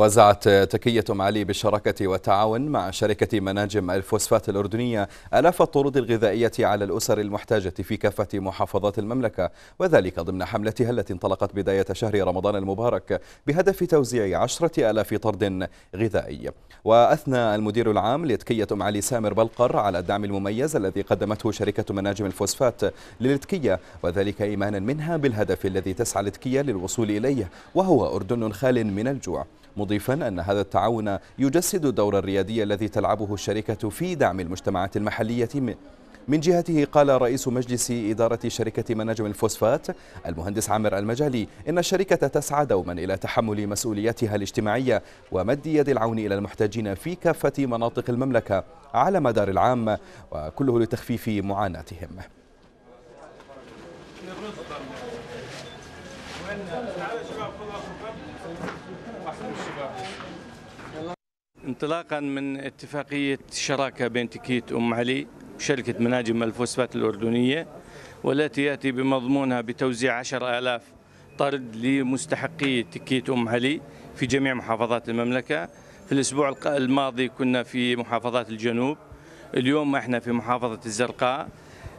وزعت تكية أم علي بالشراكة والتعاون مع شركة مناجم الفوسفات الأردنية آلاف الطرود الغذائية على الأسر المحتاجة في كافة محافظات المملكة وذلك ضمن حملتها التي انطلقت بداية شهر رمضان المبارك بهدف توزيع عشرة آلاف طرد غذائي وأثنى المدير العام لتكية أم علي سامر بلقر على الدعم المميز الذي قدمته شركة مناجم الفوسفات للتكية وذلك إيمانا منها بالهدف الذي تسعى لتكية للوصول إليه وهو أردن خال من الجوع مضيفا أن هذا التعاون يجسد الدور الريادي الذي تلعبه الشركة في دعم المجتمعات المحلية من جهته قال رئيس مجلس إدارة شركة مناجم الفوسفات المهندس عامر المجالي إن الشركة تسعى دوما إلى تحمل مسؤوليتها الاجتماعية ومد يد العون إلى المحتاجين في كافة مناطق المملكة على مدار العام وكله لتخفيف معاناتهم Thank you. انطلاقا من اتفاقية شراكة بين تكيت أم علي وشركة مناجم الفوسفات الأردنية والتي يأتي بمضمونها بتوزيع 10000 طرد لمستحقي تكيت أم علي في جميع محافظات المملكة في الأسبوع الماضي كنا في محافظات الجنوب اليوم احنا في محافظة الزرقاء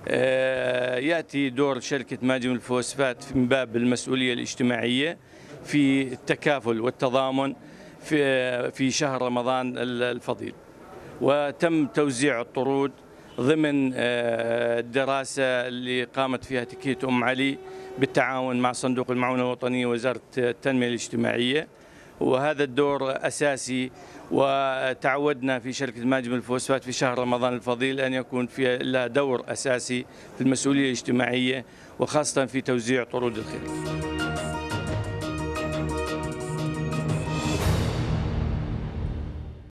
آه، يأتي دور شركة ماجم الفوسفات من باب المسؤولية الاجتماعية في التكافل والتضامن في في شهر رمضان الفضيل وتم توزيع الطرود ضمن الدراسة آه، اللي قامت فيها تكيت أم علي بالتعاون مع صندوق المعونة الوطنية ووزارة التنمية الاجتماعية وهذا الدور أساسي وتعودنا في شركة ماجم الفوسفات في شهر رمضان الفضيل أن يكون فيها لها دور أساسي في المسؤولية الاجتماعية وخاصة في توزيع طرود الخير